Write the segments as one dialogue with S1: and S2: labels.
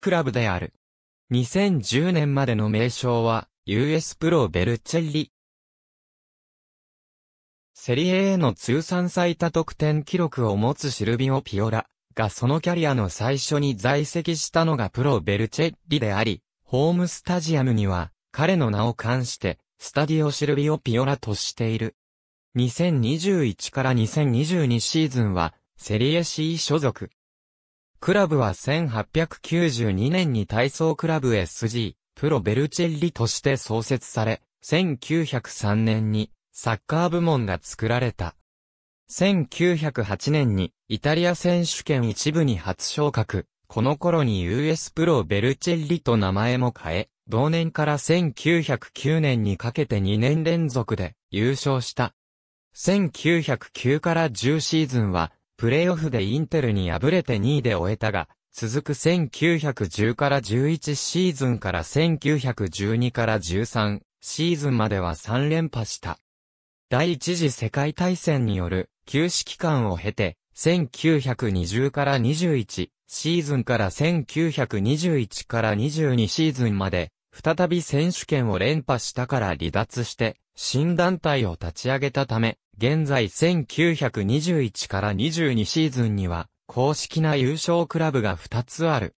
S1: クラブである。2010年までの名称は、US プロベルチェリ。セリエ A の通算最多得点記録を持つシルビオ・ピオラがそのキャリアの最初に在籍したのがプロベルチェリであり、ホームスタジアムには彼の名を冠して、スタディオ・シルビオ・ピオラとしている。2021から2022シーズンは、セリエ C 所属。クラブは1892年に体操クラブ SG、プロベルチェッリとして創設され、1903年にサッカー部門が作られた。1908年にイタリア選手権一部に初昇格。この頃に US プロベルチェッリと名前も変え、同年から1909年にかけて2年連続で優勝した。1909から10シーズンはプレイオフでインテルに敗れて2位で終えたが、続く1910から11シーズンから1912から13シーズンまでは3連覇した。第一次世界大戦による休止期間を経て、1920から21シーズンから1921から22シーズンまで、再び選手権を連覇したから離脱して、新団体を立ち上げたため、現在1921から22シーズンには、公式な優勝クラブが2つある。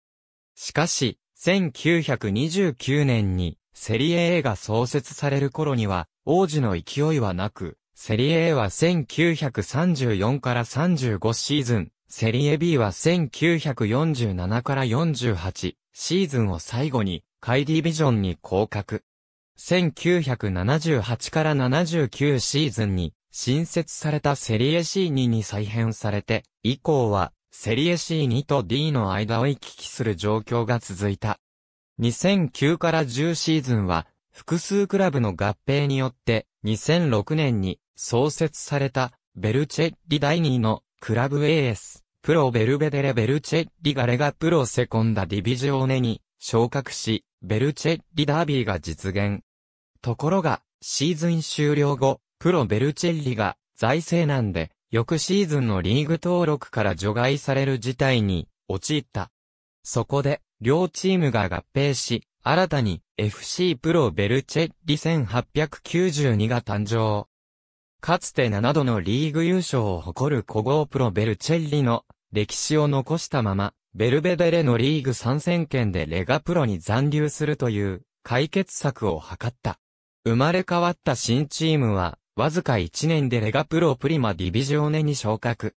S1: しかし、1929年に、セリエ A が創設される頃には、王子の勢いはなく、セリエ A は1934から35シーズン、セリエ B は1947から48シーズンを最後に、カイディビジョンに降格。1978から79シーズンに新設されたセリエ C2 に再編されて、以降は、セリエ C2 と D の間を行き来する状況が続いた。2009から10シーズンは、複数クラブの合併によって、2006年に創設された、ベルチェッリ第2のクラブ AS、プロベルベデレベルチェッリガレがプロセコンダディビジオネに昇格し、ベルチェッリダービーが実現。ところが、シーズン終了後、プロベルチェッリが財政難で翌シーズンのリーグ登録から除外される事態に陥った。そこで両チームが合併し、新たに FC プロベルチェッリ1892が誕生。かつて7度のリーグ優勝を誇る古豪プロベルチェッリの歴史を残したまま、ベルベデレのリーグ参戦権でレガプロに残留するという解決策を図った。生まれ変わった新チームはわずか1年でレガプロプリマディビジョーネに昇格。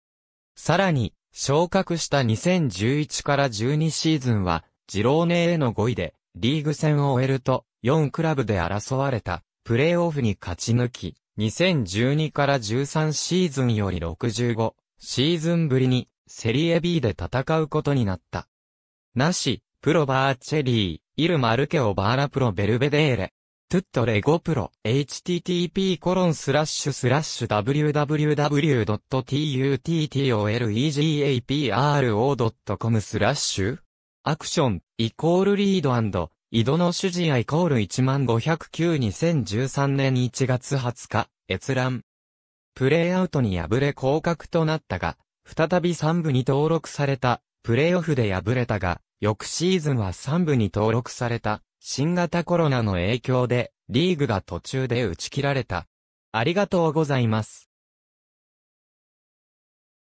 S1: さらに、昇格した2011から12シーズンは、ジローネへの5位で、リーグ戦を終えると、4クラブで争われた、プレーオフに勝ち抜き、2012から13シーズンより65、シーズンぶりに、セリエ B で戦うことになった。なし、プロバーチェリー、イルマルケオバーラプロベルベデーレ。トゥットレゴプロ http コロンスラッシュスラッシュ www.tuttlegapro.com スラッシュアクションイコールリード井戸の主人アイコール150092013年1月20日閲覧プレイアウトに敗れ降格となったが再び3部に登録されたプレイオフで敗れたが翌シーズンは3部に登録された新型コロナの影響で、リーグが途中で打ち切られた。ありがとうございます。